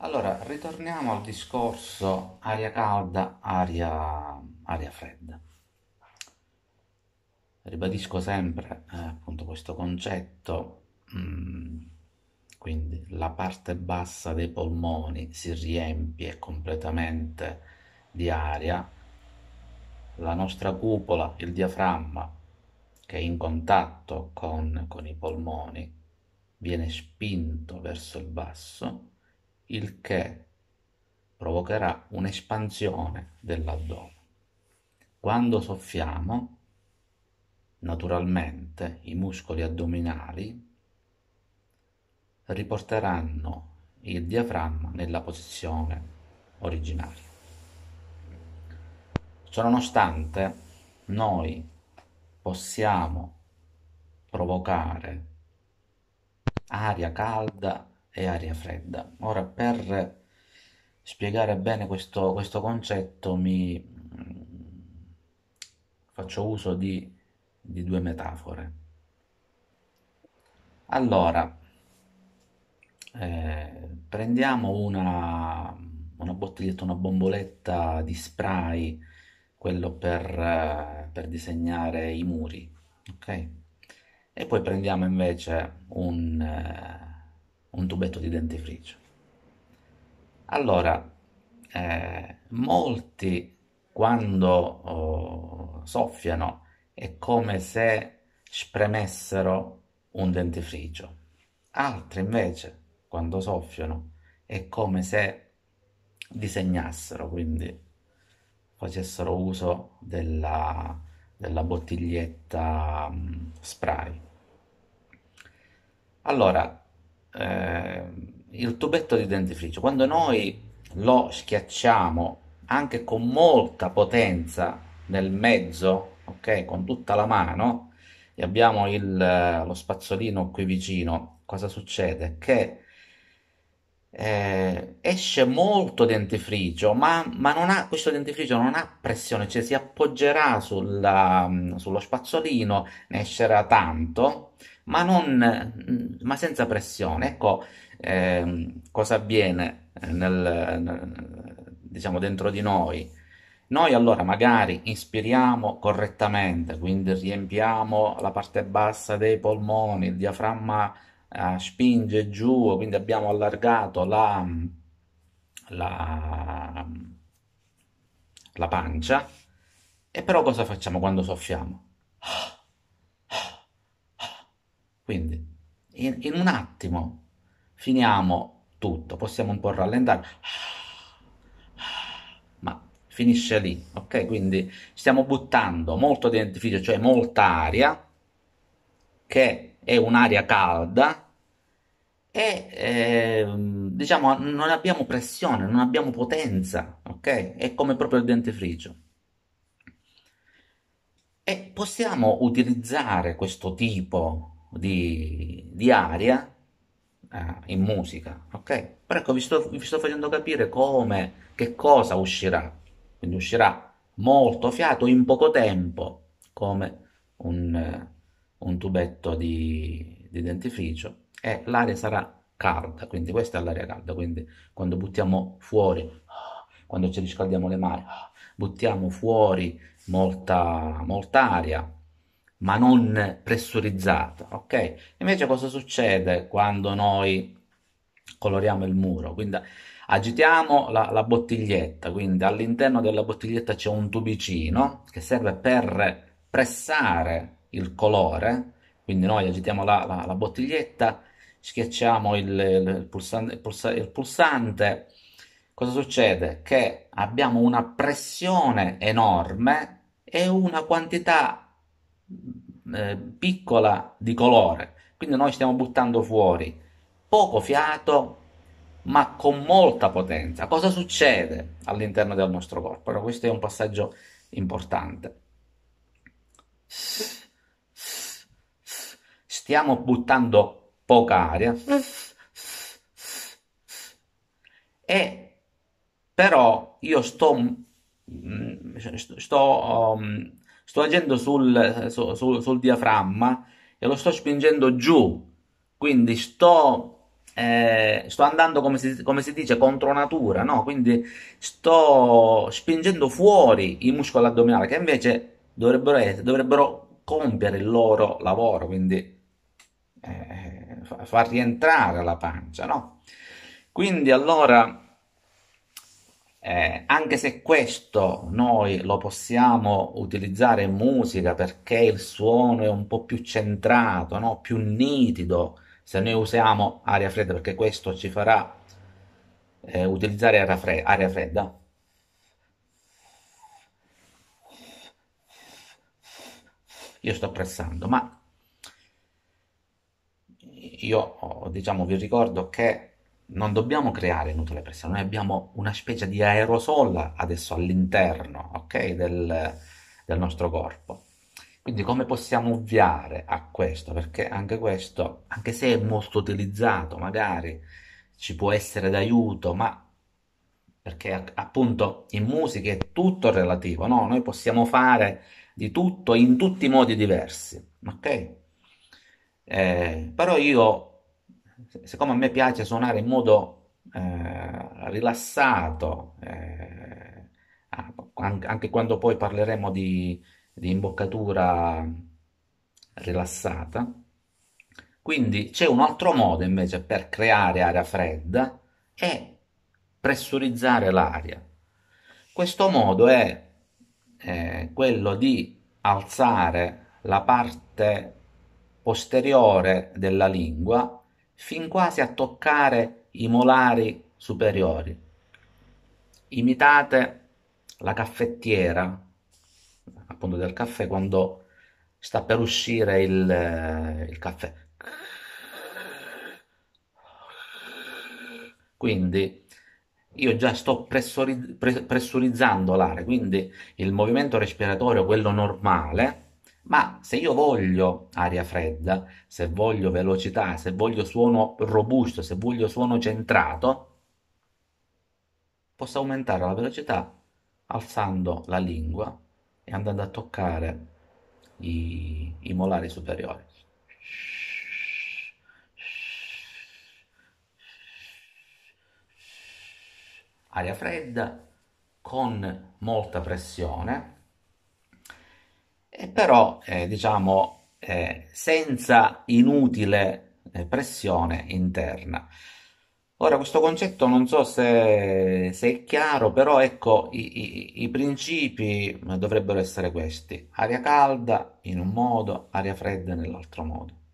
Allora, ritorniamo al discorso aria calda, aria, aria fredda. Ribadisco sempre eh, appunto questo concetto, mm, quindi la parte bassa dei polmoni si riempie completamente di aria, la nostra cupola, il diaframma, che è in contatto con, con i polmoni, viene spinto verso il basso il che provocherà un'espansione dell'addome. Quando soffiamo, naturalmente i muscoli addominali riporteranno il diaframma nella posizione originaria. Ciononostante, noi possiamo provocare aria calda e aria fredda. Ora, per spiegare bene questo, questo concetto, mi mm, faccio uso di, di due metafore. Allora, eh, prendiamo una, una, bottiglietta, una bomboletta di spray, quello per, eh, per disegnare i muri, ok? E poi prendiamo invece un, eh, un tubetto di dentifricio. Allora, eh, molti quando oh, soffiano è come se spremessero un dentifricio, altri invece quando soffiano è come se disegnassero, quindi facessero uso della, della bottiglietta mh, mm, spray. Allora, eh, il tubetto di dentifricio, quando noi lo schiacciamo anche con molta potenza nel mezzo, ok, con tutta la mano, e abbiamo il, lo spazzolino qui vicino, cosa succede? Che eh, esce molto dentifricio, ma, ma non ha, questo dentifricio non ha pressione, cioè si appoggerà sulla, mm, sullo spazzolino, ne escerà tanto ma, non, ma senza pressione. Ecco eh, cosa avviene nel, nel, diciamo dentro di noi. Noi allora magari inspiriamo correttamente, quindi riempiamo la parte bassa dei polmoni, il diaframma eh, spinge giù, quindi abbiamo allargato la, la, la pancia. E però cosa facciamo quando soffiamo? Ah, quindi in, in un attimo finiamo tutto, possiamo un po' rallentare, ma finisce lì, ok? Quindi stiamo buttando molto dentifricio, cioè molta aria, che è un'aria calda, e eh, diciamo non abbiamo pressione, non abbiamo potenza, ok? È come proprio il dentifricio. E possiamo utilizzare questo tipo di, di aria eh, in musica, ok? Però ecco, vi sto, vi sto facendo capire come, che cosa uscirà. Quindi uscirà molto fiato in poco tempo, come un, un tubetto di, di dentifricio, e l'aria sarà calda, quindi questa è l'aria calda, quindi quando buttiamo fuori, quando ci riscaldiamo le mani, buttiamo fuori molta, molta aria, ma non pressurizzata, ok? Invece cosa succede quando noi coloriamo il muro? Quindi agitiamo la, la bottiglietta, quindi all'interno della bottiglietta c'è un tubicino che serve per pressare il colore, quindi noi agitiamo la, la, la bottiglietta, schiacciamo il, il, pulsante, il, pulsa, il pulsante, cosa succede? Che abbiamo una pressione enorme e una quantità eh, piccola di colore. Quindi noi stiamo buttando fuori poco fiato, ma con molta potenza. Cosa succede all'interno del nostro corpo? Allora, questo è un passaggio importante. Stiamo buttando poca aria e però io sto, mm, sto um, sto agendo sul, su, sul diaframma e lo sto spingendo giù, quindi sto eh, sto andando come si, come si, dice contro natura, no? quindi sto spingendo fuori i muscoli addominali che invece dovrebbero, essere, dovrebbero compiere il loro lavoro, quindi eh, far rientrare la pancia. No? Quindi allora eh, anche se questo noi lo possiamo utilizzare in musica perché il suono è un po' più centrato, no? più nitido, se noi usiamo aria fredda perché questo ci farà eh, utilizzare aria, fre- aria fredda. Io sto pressando, ma io diciamo vi ricordo che non dobbiamo creare inutile pressione, noi abbiamo una specie di aerosol adesso all'interno okay, del, del, nostro corpo. Quindi come possiamo ovviare a questo? Perché anche questo, anche se è molto utilizzato, magari ci può essere d'aiuto, ma perché appunto in musica è tutto relativo, no? Noi possiamo fare di tutto in tutti i modi diversi, ok? Eh, però io siccome a me piace suonare in modo eh, rilassato, eh, ah, anche quando poi parleremo di, di imboccatura rilassata, quindi c'è un altro modo invece per creare aria fredda, è pressurizzare l'aria. Questo modo è eh, quello di alzare la parte posteriore della lingua fin quasi a toccare i molari superiori. Imitate la caffettiera, appunto del caffè, quando sta per uscire il, eh, il caffè. Quindi io già sto pressurizzando l'aria, quindi il movimento respiratorio, quello normale, ma se io voglio aria fredda, se voglio velocità, se voglio suono robusto, se voglio suono centrato, posso aumentare la velocità alzando la lingua e andando a toccare i, i molari superiori. Aria fredda con molta pressione però eh, diciamo eh, senza inutile eh, pressione interna. Ora questo concetto non so se, se è chiaro, però ecco i, i, i principi dovrebbero essere questi, aria calda in un modo, aria fredda nell'altro modo.